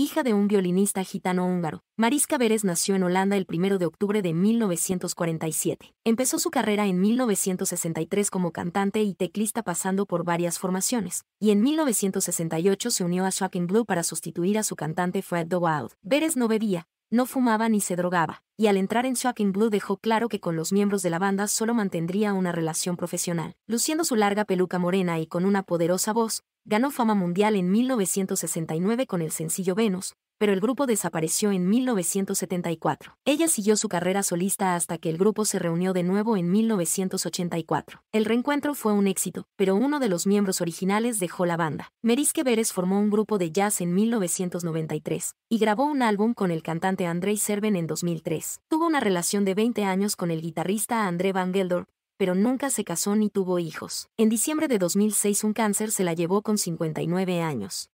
hija de un violinista gitano húngaro. Mariska Beres nació en Holanda el 1 de octubre de 1947. Empezó su carrera en 1963 como cantante y teclista pasando por varias formaciones, y en 1968 se unió a Shocking Blue para sustituir a su cantante Fred The Wild. Beres no bebía, no fumaba ni se drogaba, y al entrar en Shocking Blue dejó claro que con los miembros de la banda solo mantendría una relación profesional. Luciendo su larga peluca morena y con una poderosa voz, ganó fama mundial en 1969 con el sencillo Venus, pero el grupo desapareció en 1974. Ella siguió su carrera solista hasta que el grupo se reunió de nuevo en 1984. El reencuentro fue un éxito, pero uno de los miembros originales dejó la banda. Merisque Vélez formó un grupo de jazz en 1993 y grabó un álbum con el cantante Andrei Serven en 2003. Tuvo una relación de 20 años con el guitarrista André Van Gelder, pero nunca se casó ni tuvo hijos. En diciembre de 2006 un cáncer se la llevó con 59 años.